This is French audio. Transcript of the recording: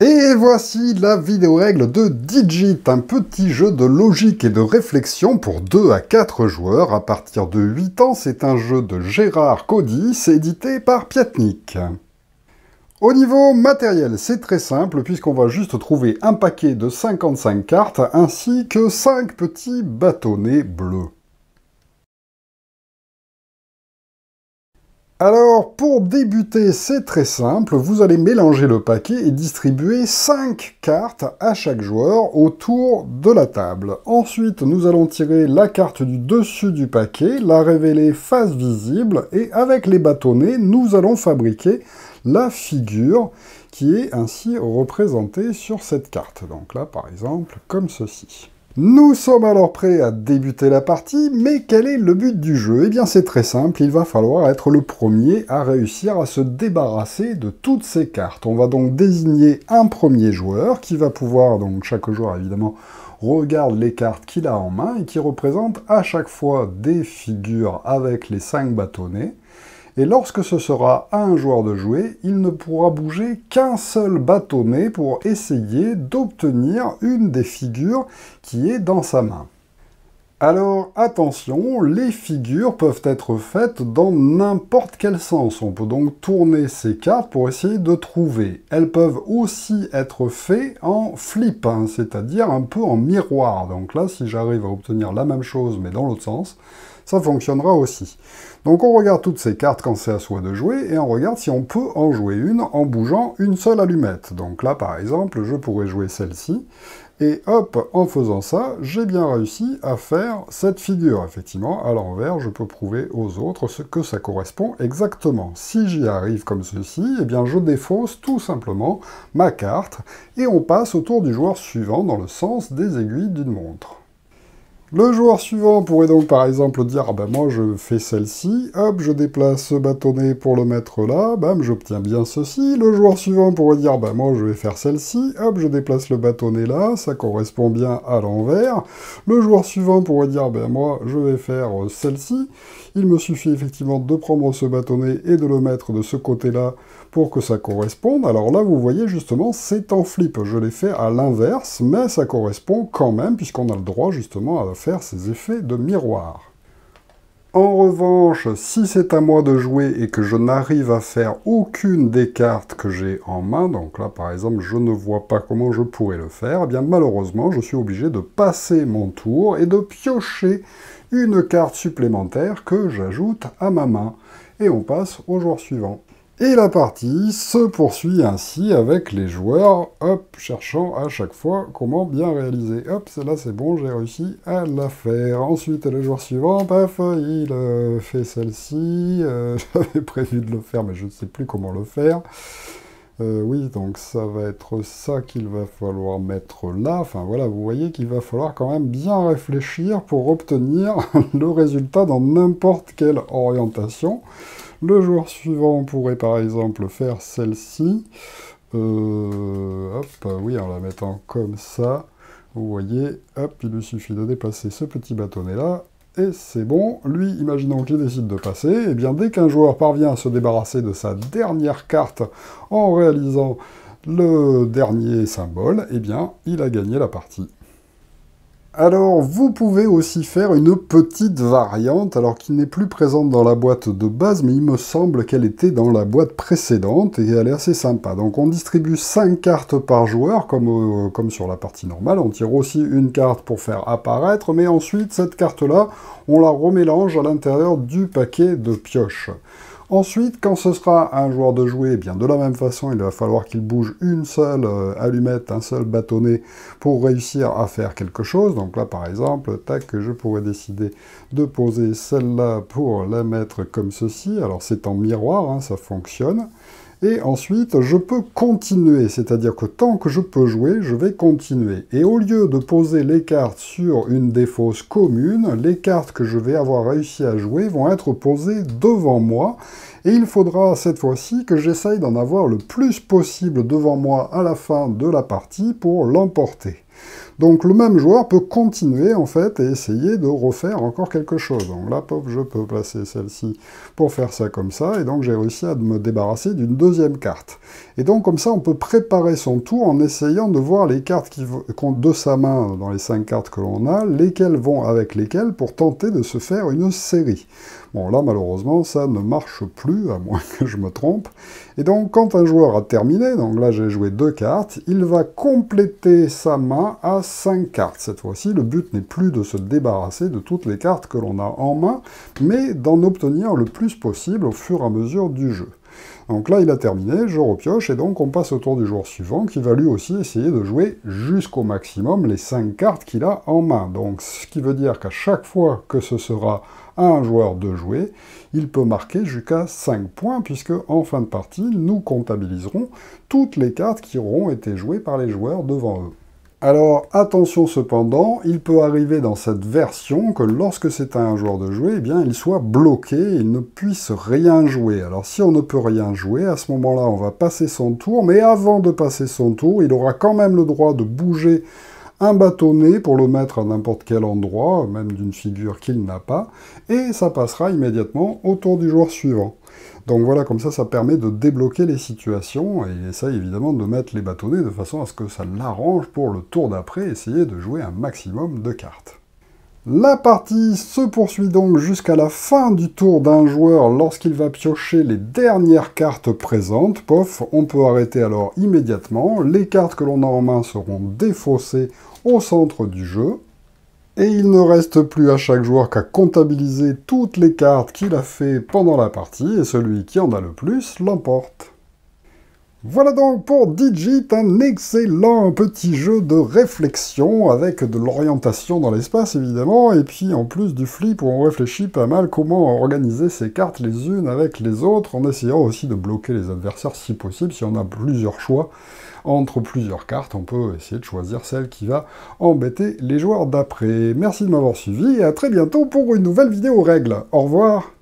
Et voici la vidéo règle de Digit, un petit jeu de logique et de réflexion pour 2 à 4 joueurs à partir de 8 ans. C'est un jeu de Gérard Codis, édité par Piatnik. Au niveau matériel, c'est très simple puisqu'on va juste trouver un paquet de 55 cartes ainsi que 5 petits bâtonnets bleus. Alors, pour débuter, c'est très simple, vous allez mélanger le paquet et distribuer 5 cartes à chaque joueur autour de la table. Ensuite, nous allons tirer la carte du dessus du paquet, la révéler face visible, et avec les bâtonnets, nous allons fabriquer la figure qui est ainsi représentée sur cette carte. Donc là, par exemple, comme ceci. Nous sommes alors prêts à débuter la partie, mais quel est le but du jeu Eh bien c'est très simple, il va falloir être le premier à réussir à se débarrasser de toutes ces cartes. On va donc désigner un premier joueur qui va pouvoir, donc chaque joueur évidemment, regarde les cartes qu'il a en main et qui représente à chaque fois des figures avec les cinq bâtonnets et lorsque ce sera à un joueur de jouer, il ne pourra bouger qu'un seul bâtonnet pour essayer d'obtenir une des figures qui est dans sa main. Alors attention, les figures peuvent être faites dans n'importe quel sens. On peut donc tourner ces cartes pour essayer de trouver. Elles peuvent aussi être faites en flip, hein, c'est-à-dire un peu en miroir. Donc là, si j'arrive à obtenir la même chose mais dans l'autre sens, ça fonctionnera aussi. Donc on regarde toutes ces cartes quand c'est à soi de jouer, et on regarde si on peut en jouer une en bougeant une seule allumette. Donc là, par exemple, je pourrais jouer celle-ci, et hop, en faisant ça, j'ai bien réussi à faire cette figure. Effectivement, à l'envers, je peux prouver aux autres ce que ça correspond exactement. Si j'y arrive comme ceci, eh bien je défausse tout simplement ma carte et on passe au tour du joueur suivant dans le sens des aiguilles d'une montre. Le joueur suivant pourrait donc par exemple dire ah ben, moi je fais celle-ci, hop je déplace ce bâtonnet pour le mettre là, bam j'obtiens bien ceci. Le joueur suivant pourrait dire ben moi je vais faire celle-ci, hop je déplace le bâtonnet là, ça correspond bien à l'envers. Le joueur suivant pourrait dire ben moi je vais faire euh, celle-ci. Il me suffit effectivement de prendre ce bâtonnet et de le mettre de ce côté-là pour que ça corresponde. Alors là, vous voyez justement, c'est en flip. Je l'ai fait à l'inverse, mais ça correspond quand même, puisqu'on a le droit justement à faire ces effets de miroir. En revanche, si c'est à moi de jouer et que je n'arrive à faire aucune des cartes que j'ai en main, donc là par exemple je ne vois pas comment je pourrais le faire, eh bien malheureusement je suis obligé de passer mon tour et de piocher une carte supplémentaire que j'ajoute à ma main. Et on passe au joueur suivant. Et la partie se poursuit ainsi avec les joueurs, hop, cherchant à chaque fois comment bien réaliser. Hop, celle-là c'est bon, j'ai réussi à la faire. Ensuite, le joueur suivant, paf, il euh, fait celle-ci. Euh, j'avais prévu de le faire, mais je ne sais plus comment le faire. Euh, oui, donc ça va être ça qu'il va falloir mettre là. Enfin voilà, vous voyez qu'il va falloir quand même bien réfléchir pour obtenir le résultat dans n'importe quelle orientation. Le joueur suivant, pourrait par exemple faire celle-ci. Euh, hop, oui, en la mettant comme ça. Vous voyez, hop, il lui suffit de dépasser ce petit bâtonnet-là. Et c'est bon, lui, imaginons qu'il décide de passer, et eh bien dès qu'un joueur parvient à se débarrasser de sa dernière carte en réalisant le dernier symbole, eh bien, il a gagné la partie. Alors, vous pouvez aussi faire une petite variante, alors qui n'est plus présente dans la boîte de base, mais il me semble qu'elle était dans la boîte précédente, et elle est assez sympa. Donc on distribue 5 cartes par joueur, comme, euh, comme sur la partie normale, on tire aussi une carte pour faire apparaître, mais ensuite, cette carte-là, on la remélange à l'intérieur du paquet de pioches. Ensuite, quand ce sera un joueur de jouer, eh bien de la même façon, il va falloir qu'il bouge une seule euh, allumette, un seul bâtonnet pour réussir à faire quelque chose. Donc là, par exemple, tac, je pourrais décider de poser celle-là pour la mettre comme ceci. Alors c'est en miroir, hein, ça fonctionne. Et ensuite, je peux continuer, c'est-à-dire que tant que je peux jouer, je vais continuer. Et au lieu de poser les cartes sur une des commune, les cartes que je vais avoir réussi à jouer vont être posées devant moi. Et il faudra cette fois-ci que j'essaye d'en avoir le plus possible devant moi à la fin de la partie pour l'emporter. Donc le même joueur peut continuer en fait et essayer de refaire encore quelque chose. Donc là, pauvre, je peux placer celle-ci pour faire ça comme ça, et donc j'ai réussi à me débarrasser d'une deuxième carte. Et donc comme ça, on peut préparer son tour en essayant de voir les cartes qui comptent de sa main dans les cinq cartes que l'on a, lesquelles vont avec lesquelles pour tenter de se faire une série. Bon, là, malheureusement, ça ne marche plus, à moins que je me trompe. Et donc, quand un joueur a terminé, donc là, j'ai joué deux cartes, il va compléter sa main à cinq cartes. Cette fois-ci, le but n'est plus de se débarrasser de toutes les cartes que l'on a en main, mais d'en obtenir le plus possible au fur et à mesure du jeu. Donc là, il a terminé, je repioche, et donc on passe au tour du joueur suivant, qui va lui aussi essayer de jouer jusqu'au maximum les 5 cartes qu'il a en main. Donc ce qui veut dire qu'à chaque fois que ce sera à un joueur de jouer, il peut marquer jusqu'à 5 points, puisque en fin de partie, nous comptabiliserons toutes les cartes qui auront été jouées par les joueurs devant eux. Alors attention cependant, il peut arriver dans cette version que lorsque c'est à un joueur de jouer, eh bien, il soit bloqué, il ne puisse rien jouer. Alors si on ne peut rien jouer, à ce moment-là on va passer son tour, mais avant de passer son tour, il aura quand même le droit de bouger un bâtonnet pour le mettre à n'importe quel endroit, même d'une figure qu'il n'a pas, et ça passera immédiatement au tour du joueur suivant. Donc voilà, comme ça, ça permet de débloquer les situations, et il essaye évidemment de mettre les bâtonnets de façon à ce que ça l'arrange pour le tour d'après, essayer de jouer un maximum de cartes. La partie se poursuit donc jusqu'à la fin du tour d'un joueur lorsqu'il va piocher les dernières cartes présentes. Pof, on peut arrêter alors immédiatement. Les cartes que l'on a en main seront défaussées au centre du jeu. Et il ne reste plus à chaque joueur qu'à comptabiliser toutes les cartes qu'il a fait pendant la partie, et celui qui en a le plus l'emporte. Voilà donc pour Digit un excellent petit jeu de réflexion avec de l'orientation dans l'espace évidemment et puis en plus du flip où on réfléchit pas mal comment organiser ses cartes les unes avec les autres en essayant aussi de bloquer les adversaires si possible si on a plusieurs choix entre plusieurs cartes on peut essayer de choisir celle qui va embêter les joueurs d'après. Merci de m'avoir suivi et à très bientôt pour une nouvelle vidéo règles. Au revoir